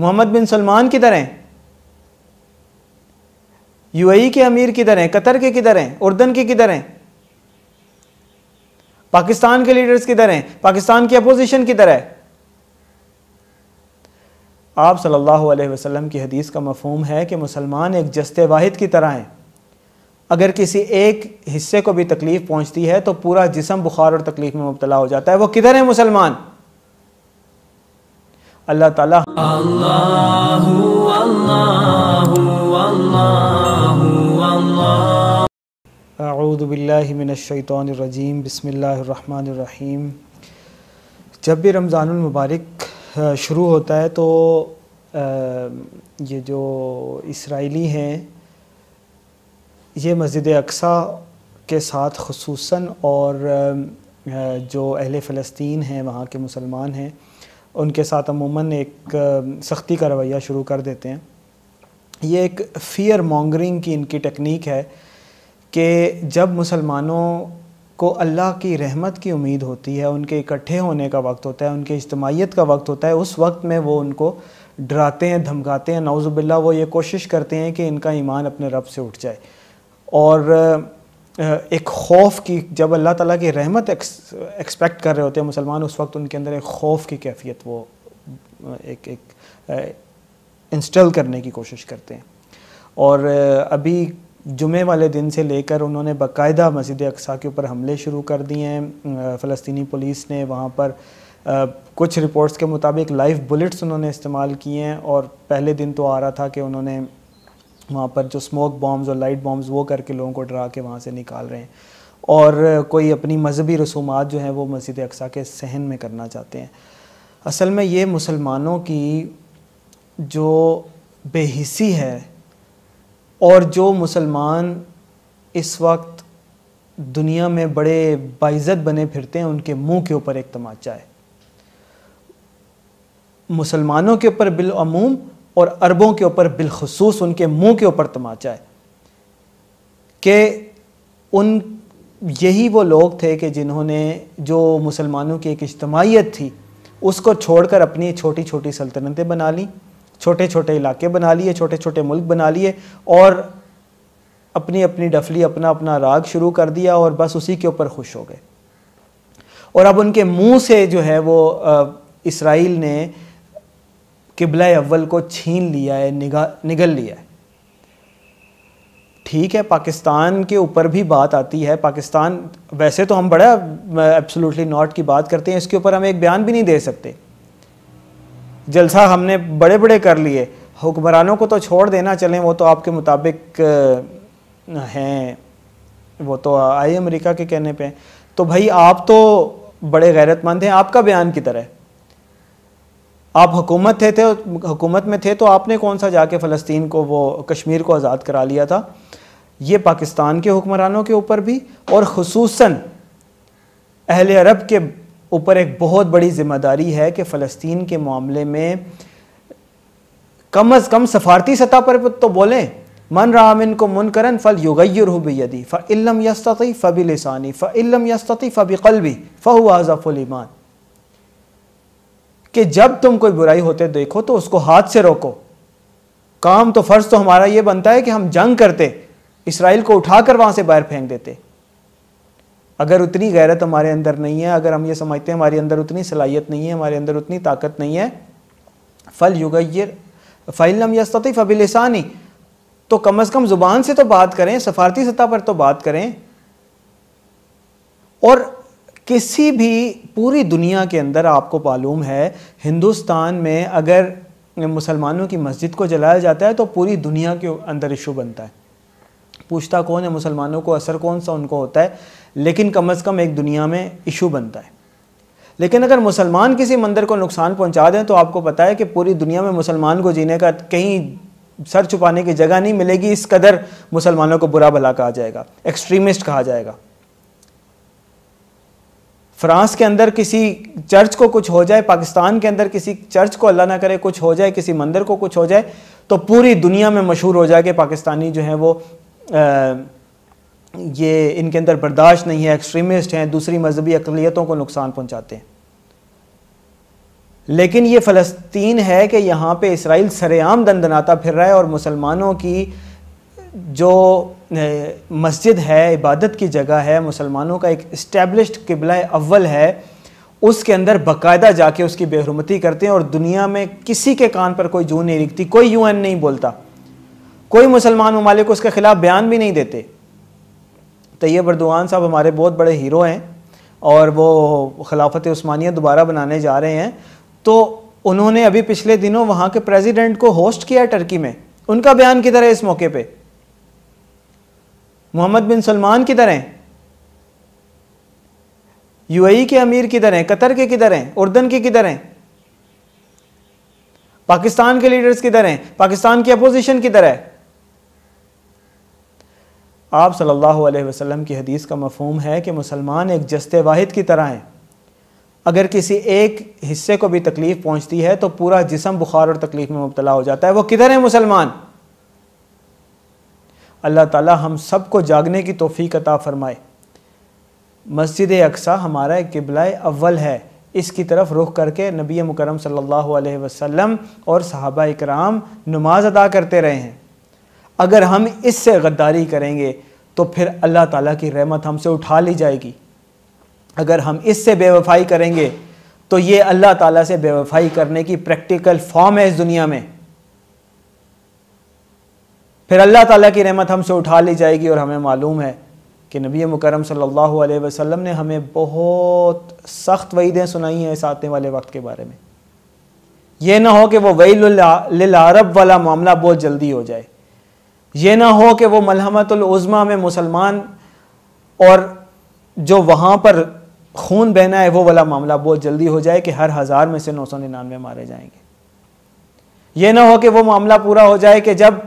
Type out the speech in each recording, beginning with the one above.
मोहम्मद बिन सलमान किधर हैं यूएई के अमीर किधर हैं कतर के किधर हैं उर्दन के किधर हैं पाकिस्तान के लीडर्स किधर हैं पाकिस्तान की अपोजिशन किधर है आप सल्लल्लाहु अलैहि वसल्लम की हदीस का मफहम है कि मुसलमान एक जस्ते वाहिद की तरह हैं अगर किसी एक हिस्से को भी तकलीफ़ पहुंचती है तो पूरा जिसम बुखार और तकलीफ़ में मुबतला हो जाता है वो किधर है मुसलमान अल्लाह ताला अल्लाहु अल्लाहु अल्लाहु अऊज़ु बिल्लाहि मिनश शैतानिर रजीम बिस्मिल्लाहिर रहमानिर रहीम जब भी रमज़ानुल मुबारक शुरू होता है तो ये जो इसराइली हैं ये मस्जिद अक्सा के साथ खसूस और जो अहल फ़लस्तीन हैं वहाँ के मुसलमान हैं उनके साथ अमूमन एक सख्ती का रवैया शुरू कर देते हैं ये एक फ़ियर मॉन्गरिंग की इनकी टेक्निक है कि जब मुसलमानों को अल्लाह की रहमत की उम्मीद होती है उनके इकट्ठे होने का वक्त होता है उनके इज्तमाहीत का वक्त होता है उस वक्त में वो उनको डराते हैं धमकाते हैं नौजुबिल्ला वो ये कोशिश करते हैं कि इनका ईमान अपने रब से उठ जाए और एक खौफ की जब अल्लाह ताला की रहमत एक्सपेक्ट कर रहे होते हैं मुसलमान उस वक्त उनके अंदर एक खौफ की कैफियत वो एक एक इंस्टॉल करने की कोशिश करते हैं और अभी जुमे वाले दिन से लेकर उन्होंने बाकायदा मस्जिद अक्सा के ऊपर हमले शुरू कर दिए हैं फ़लस्तनी पुलिस ने वहाँ पर आ, कुछ रिपोर्ट्स के मुताबिक लाइव बुलेट्स उन्होंने इस्तेमाल किए हैं और पहले दिन तो आ रहा था कि उन्होंने वहाँ पर जो स्मोक बॉम्ब्स और लाइट बॉम्ब्स वो करके लोगों को डरा के वहाँ से निकाल रहे हैं और कोई अपनी मजहबी रसूमात जो हैं वो मस्जिद अक्सा के सहन में करना चाहते हैं असल में ये मुसलमानों की जो बेहिसी है और जो मुसलमान इस वक्त दुनिया में बड़े बाइज़त बने फिरते हैं उनके मुंह के ऊपर एक तमाचा है मुसलमानों के ऊपर बिलूम और अरबों के ऊपर बिलखसूस उनके मुंह के ऊपर तमाचा है कि उन यही वो लोग थे कि जिन्होंने जो मुसलमानों की एक इज्तमाहीत थी उसको छोड़कर अपनी छोटी छोटी सल्तनतें बना ली छोटे छोटे इलाके बना लिए छोटे छोटे मुल्क बना लिए और अपनी अपनी डफली अपना अपना राग शुरू कर दिया और बस उसी के ऊपर खुश हो गए और अब उनके मुंह से जो है वो इसराइल ने किबला अव्वल को छीन लिया है निगा निगल लिया है ठीक है पाकिस्तान के ऊपर भी बात आती है पाकिस्तान वैसे तो हम बड़ा एब्सोल्युटली नॉट की बात करते हैं इसके ऊपर हम एक बयान भी नहीं दे सकते जलसा हमने बड़े बड़े कर लिए हुक्मरानों को तो छोड़ देना चलें वो तो आपके मुताबिक हैं वो तो आए अमेरिका के कहने पे तो भाई आप तो बड़े गैरतमंद हैं आपका बयान की तरह आप हुकूमत थे थे हुकूमत में थे तो आपने कौन सा जाके फ़लस्तीन को वो कश्मीर को आज़ाद करा लिया था ये पाकिस्तान के हुक्मरानों के ऊपर भी और खसूस अहल अरब के ऊपर एक बहुत बड़ी जिम्मेदारी है कि फ़लस्तीन के मामले में कम अज़ कम सफारती सतह पर तो बोलें मन राम को मुन करन फ़ल युगैर हो बेदी फ़िल्म यस्तफ़ी फ़बिलसानी फ़िल्म यस्तफ़ी फ़बिकलबी फ़हुआफ़ुलईमान कि जब तुम कोई बुराई होते देखो तो उसको हाथ से रोको काम तो फ़र्ज तो हमारा यह बनता है कि हम जंग करते इसराइल को उठाकर वहां से बाहर फेंक देते अगर उतनी गैरत हमारे अंदर नहीं है अगर हम ये समझते हैं हमारे अंदर उतनी सलाहियत नहीं है हमारे अंदर उतनी ताकत नहीं है फल युग फ़ैलम यस्तफ़ अबिलसानी तो कम अज़ कम ज़ुबान से तो बात करें सफारती सतह पर तो बात करें और किसी भी पूरी दुनिया के अंदर आपको मालूम है हिंदुस्तान में अगर मुसलमानों की मस्जिद को जलाया जाता है तो पूरी दुनिया के अंदर इशू बनता है पूछता कौन है मुसलमानों को असर कौन सा उनको होता है लेकिन कम से कम एक दुनिया में इशू बनता है लेकिन अगर मुसलमान किसी मंदिर को नुकसान पहुंचा दें तो आपको पता है कि पूरी दुनिया में मुसलमान को जीने का कहीं सर छुपाने की जगह नहीं मिलेगी इस कदर मुसलमानों को बुरा भला कहा जाएगा एक्सट्रीमिस्ट कहा जाएगा फ्रांस के अंदर किसी चर्च को कुछ हो जाए पाकिस्तान के अंदर किसी चर्च को अल्लाह ना करे कुछ हो जाए किसी मंदिर को कुछ हो जाए तो पूरी दुनिया में मशहूर हो जाए कि पाकिस्तानी जो हैं वो आ, ये इनके अंदर बर्दाश्त नहीं है एक्सट्रीमिस्ट हैं दूसरी मजहबी अकलीतों को नुकसान पहुँचाते हैं लेकिन ये फ़लस्तीन है कि यहाँ पे इसराइल सरेआम दंदनाता फिर रहा है और मुसलमानों की जो मस्जिद है इबादत की जगह है मुसलमानों का एक इस्टेब्लिश्ड किबला अव्वल है उसके अंदर बकायदा जाके उसकी बेहरमती करते हैं और दुनिया में किसी के कान पर कोई जू नहीं रिखती कोई यूएन नहीं बोलता कोई मुसलमान ममालिक उसके ख़िलाफ़ बयान भी नहीं देते तैयब अर्दवान साहब हमारे बहुत बड़े हीरो हैं और वो खिलाफत उस्मानिया दोबारा बनाने जा रहे हैं तो उन्होंने अभी पिछले दिनों वहाँ के प्रेसिडेंट को होस्ट किया टर्की में उनका बयान किधर है इस मौके पर मोहम्मद बिन सलमान किधर हैं यूएई के अमीर किधर हैं कतर के किधर हैं उर्दन के किधर हैं पाकिस्तान के लीडर्स किधर हैं पाकिस्तान की अपोजिशन किधर है आप सल्लल्लाहु अलैहि वसल्लम की हदीस का मफहम है कि मुसलमान एक जस्ते वाहिद की तरह हैं अगर किसी एक हिस्से को भी तकलीफ़ पहुंचती है तो पूरा जिसम बुखार और तकलीफ़ में मुबतला हो जाता है वो किधर है मुसलमान अल्लाह ताला हम सबको जागने की तोफ़ी अता फ़रमाए मस्जिद अक्सा हमारा एक किबला अव्वल है इसकी तरफ रुख करके नबी मुकरम सल्लल्लाहु अलैहि वसल्लम और सहाबा इकराम नमाज अदा करते रहे हैं अगर हम इससे गद्दारी करेंगे तो फिर अल्लाह ताला की रहमत हमसे उठा ली जाएगी अगर हम इससे बेवफाई करेंगे तो ये अल्लाह ताला से बेवफाई करने की प्रैक्टिकल फॉर्म है इस दुनिया में फिर अल्लाह ताला की रहमत हमसे उठा ली जाएगी और हमें मालूम है कि नबी मुकरम सल्लल्लाहु अलैहि वसल्लम ने हमें बहुत सख्त वईदें सुनाई हैं इस आते वाले वक्त के बारे में यह ना हो कि वह वही अरब वाला मामला बहुत जल्दी हो जाए ये ना हो कि वह मलहमतुलज़मा में मुसलमान और जो वहाँ पर खून बहना है वो वाला मामला बहुत जल्दी हो जाए कि हर हज़ार में से नौ सौ निन्यानवे मारे जाएंगे ये ना हो कि वो मामला पूरा हो जाए कि जब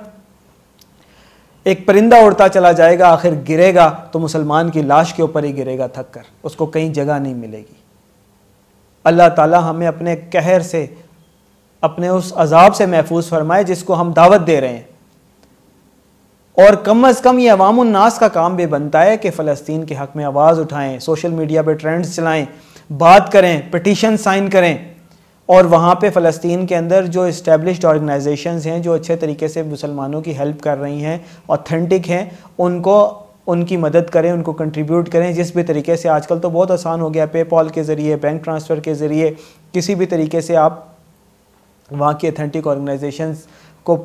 एक परिंदा उड़ता चला जाएगा आखिर गिरेगा तो मुसलमान की लाश के ऊपर ही गिरेगा थक कर उसको कहीं जगह नहीं मिलेगी अल्लाह ताला हमें अपने कहर से अपने उस अजाब से महफूज फरमाए जिसको हम दावत दे रहे हैं और कम अज़ कम ये अवामनास का काम भी बनता है कि फ़लस्तीन के हक़ में आवाज़ उठाएं सोशल मीडिया पर ट्रेंड्स चलाएँ बात करें पटिशन साइन करें और वहाँ पे फ़लस्तीन के अंदर जो इस्टेब्लिश्ड ऑर्गेनाइजेशंस हैं जो अच्छे तरीके से मुसलमानों की हेल्प कर रही हैं ऑथेंटिक हैं उनको उनकी मदद करें उनको कंट्रीब्यूट करें जिस भी तरीके से आजकल तो बहुत आसान हो गया पे पॉल के ज़रिए बैंक ट्रांसफ़र के ज़रिए किसी भी तरीके से आप वहाँ की अथेंटिक ऑर्गेनाइजेशन को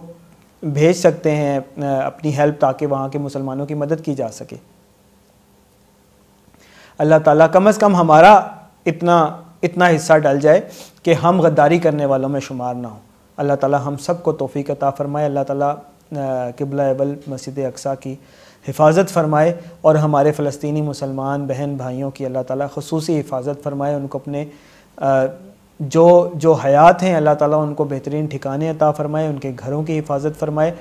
भेज सकते हैं अपनी हेल्प ताकि वहाँ के मुसलमानों की मदद की जा सके अल्लाह ताला कम अज़ कम हमारा इतना इतना हिस्सा डल जाए कि हम गद्दारी करने वालों में शुमार ना हो अल्लाह ताला हम सब को तोफ़ी अता फ़रमाए अल्लाह ताला किबला अबल मस्जिद अक्सा की हिफाजत फ़रमाए और हमारे फ़लस्तनी मुसलमान बहन भाइयों की अल्लाह ताला खसूसी हिफाजत फ़रमाए उनको अपने जो जो हयात हैं अल्लाह ताला उनको बेहतरीन ठिकाने अता फ़रमाए उनके घरों की हिफाजत फ़रमाए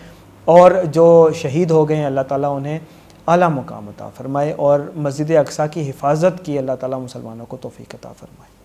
और जो शहीद हो गए हैं अल्लाह ताला उन्हें आला मुकाम अता फ़रमाए और मस्जिद अक्सा की हिफाजत की अल्लाह ताला मुसलमानों को तोफ़ी अता फ़रमाए